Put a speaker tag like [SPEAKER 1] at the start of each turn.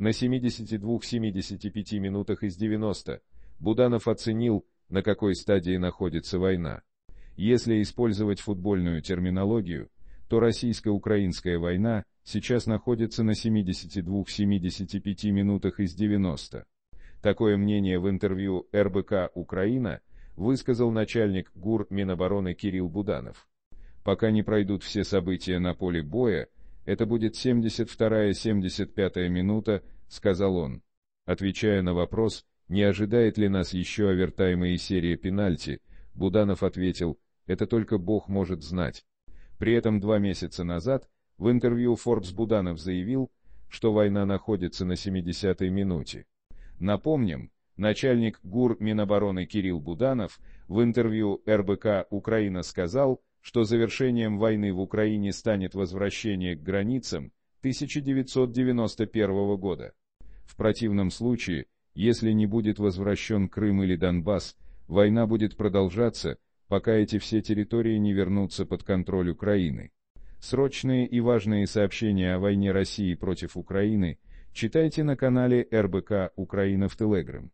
[SPEAKER 1] На 72-75 минутах из 90 Буданов оценил, на какой стадии находится война. Если использовать футбольную терминологию, то российско-украинская война сейчас находится на 72-75 минутах из 90. Такое мнение в интервью РБК «Украина» высказал начальник ГУР Минобороны Кирилл Буданов. Пока не пройдут все события на поле боя, это будет 72-75 минута, сказал он, отвечая на вопрос, не ожидает ли нас еще овертаймы и серия пенальти, Буданов ответил, это только Бог может знать. При этом два месяца назад в интервью Forbes Буданов заявил, что война находится на 70-й минуте. Напомним, начальник ГУР Минобороны Кирилл Буданов в интервью РБК «Украина» сказал, что завершением войны в Украине станет возвращение к границам 1991 года. В противном случае, если не будет возвращен Крым или Донбасс, война будет продолжаться, пока эти все территории не вернутся под контроль Украины. Срочные и важные сообщения о войне России против Украины читайте на канале РБК «Украина в Телеграм».